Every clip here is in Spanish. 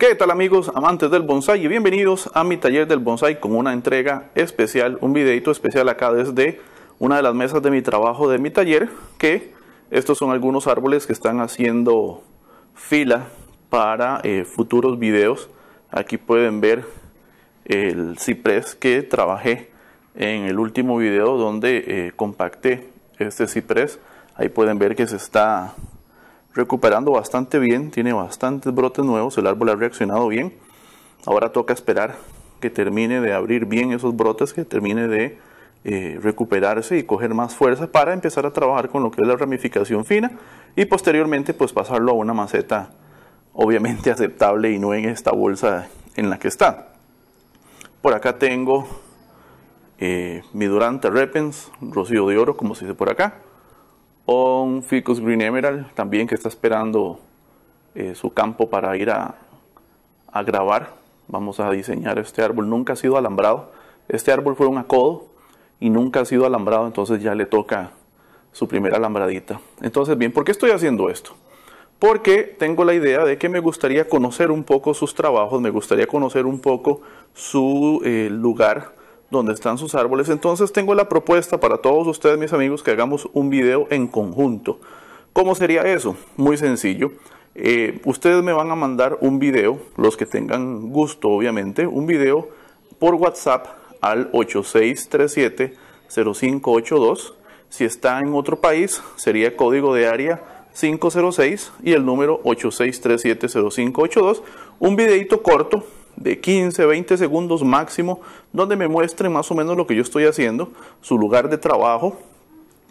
¿Qué tal amigos amantes del bonsai y bienvenidos a mi taller del bonsai con una entrega especial, un videito especial acá desde una de las mesas de mi trabajo de mi taller que estos son algunos árboles que están haciendo fila para eh, futuros videos. Aquí pueden ver el ciprés que trabajé en el último video donde eh, compacté este ciprés. Ahí pueden ver que se está recuperando bastante bien, tiene bastantes brotes nuevos, el árbol ha reaccionado bien. Ahora toca esperar que termine de abrir bien esos brotes, que termine de eh, recuperarse y coger más fuerza para empezar a trabajar con lo que es la ramificación fina y posteriormente pues pasarlo a una maceta obviamente aceptable y no en esta bolsa en la que está. Por acá tengo eh, mi Durante Repens, Rocío de Oro, como se dice por acá. Ficus Green Emerald también que está esperando eh, su campo para ir a, grabar. Vamos a diseñar este árbol. Nunca ha sido alambrado. Este árbol fue un acodo y nunca ha sido alambrado, entonces ya le toca su primera alambradita. Entonces, bien, ¿por qué estoy haciendo esto? Porque tengo la idea de que me gustaría conocer un poco sus trabajos, me gustaría conocer un poco su eh, lugar donde están sus árboles. Entonces tengo la propuesta para todos ustedes, mis amigos, que hagamos un video en conjunto. ¿Cómo sería eso? Muy sencillo. Eh, ustedes me van a mandar un video, los que tengan gusto, obviamente, un video por WhatsApp al 86370582, Si está en otro país, sería código de área 506 y el número 86370582. Un videito corto de 15, 20 segundos máximo, donde me muestre más o menos lo que yo estoy haciendo, su lugar de trabajo,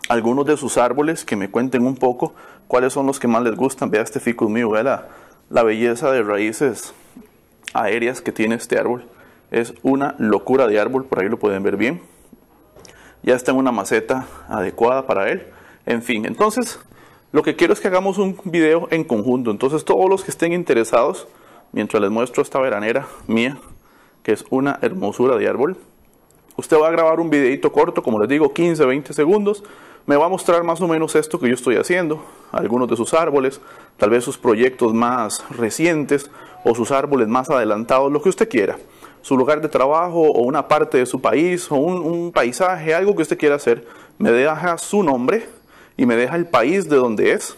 algunos de sus árboles, que me cuenten un poco cuáles son los que más les gustan. Vea este ficus mío, vea la, la belleza de raíces aéreas que tiene este árbol. Es una locura de árbol, por ahí lo pueden ver bien. Ya está en una maceta adecuada para él. En fin, entonces lo que quiero es que hagamos un video en conjunto. Entonces todos los que estén interesados mientras les muestro esta veranera mía, que es una hermosura de árbol. Usted va a grabar un videito corto, como les digo, 15, 20 segundos. Me va a mostrar más o menos esto que yo estoy haciendo, algunos de sus árboles, tal vez sus proyectos más recientes o sus árboles más adelantados, lo que usted quiera. Su lugar de trabajo o una parte de su país o un, paisaje, algo que usted quiera hacer. Me deja su nombre y me deja el país de donde es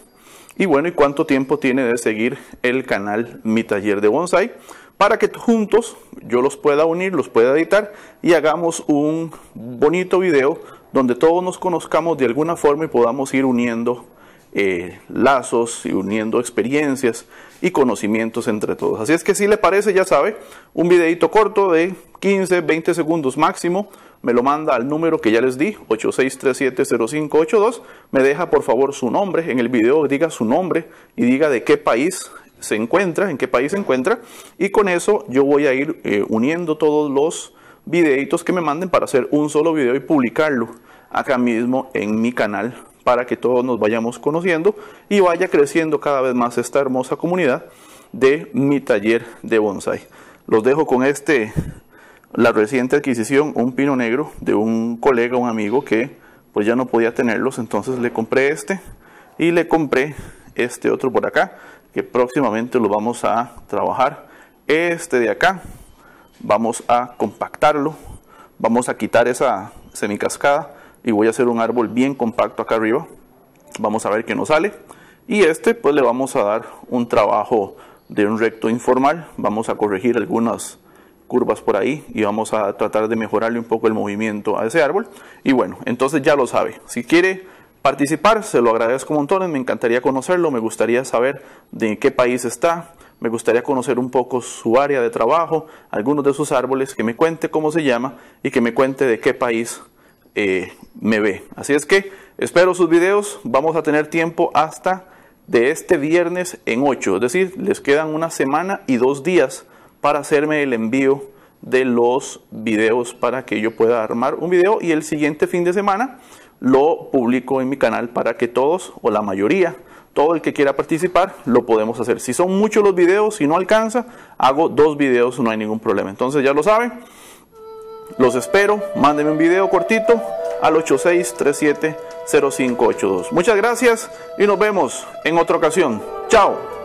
y bueno, ¿y cuánto tiempo tiene de seguir el canal Mi Taller de Bonsai? Para que juntos yo los pueda unir, los pueda editar y hagamos un bonito video donde todos nos conozcamos de alguna forma y podamos ir uniendo eh, lazos y uniendo experiencias y conocimientos entre todos. Así es que si le parece, ya sabe, un videito corto de 15, 20 segundos máximo me lo manda al número que ya les di, 86370582. Me deja por favor su nombre en el video, diga su nombre y diga de qué país se encuentra, en qué país se encuentra. Y con eso yo voy a ir eh, uniendo todos los videitos que me manden para hacer un solo video y publicarlo acá mismo en mi canal para que todos nos vayamos conociendo y vaya creciendo cada vez más esta hermosa comunidad de mi taller de bonsai. Los dejo con este la reciente adquisición, un pino negro de un colega, un amigo que pues ya no podía tenerlos, entonces le compré este y le compré este otro por acá, que próximamente lo vamos a trabajar. Este de acá, vamos a compactarlo, vamos a quitar esa semicascada y voy a hacer un árbol bien compacto acá arriba. Vamos a ver qué nos sale. Y este pues le vamos a dar un trabajo de un recto informal. Vamos a corregir algunas curvas por ahí y vamos a tratar de mejorarle un poco el movimiento a ese árbol. Y bueno, entonces ya lo sabe. Si quiere participar, se lo agradezco montones, me encantaría conocerlo, me gustaría saber de qué país está, me gustaría conocer un poco su área de trabajo, algunos de sus árboles, que me cuente cómo se llama y que me cuente de qué país eh, me ve. Así es que espero sus videos, vamos a tener tiempo hasta de este viernes en 8, es decir, les quedan una semana y dos días para hacerme el envío de los videos para que yo pueda armar un video y el siguiente fin de semana lo publico en mi canal para que todos o la mayoría, todo el que quiera participar, lo podemos hacer. Si son muchos los videos, y no alcanza, hago dos videos, no hay ningún problema. Entonces ya lo saben, los espero, mándenme un video cortito al 86370582. Muchas gracias y nos vemos en otra ocasión. Chao.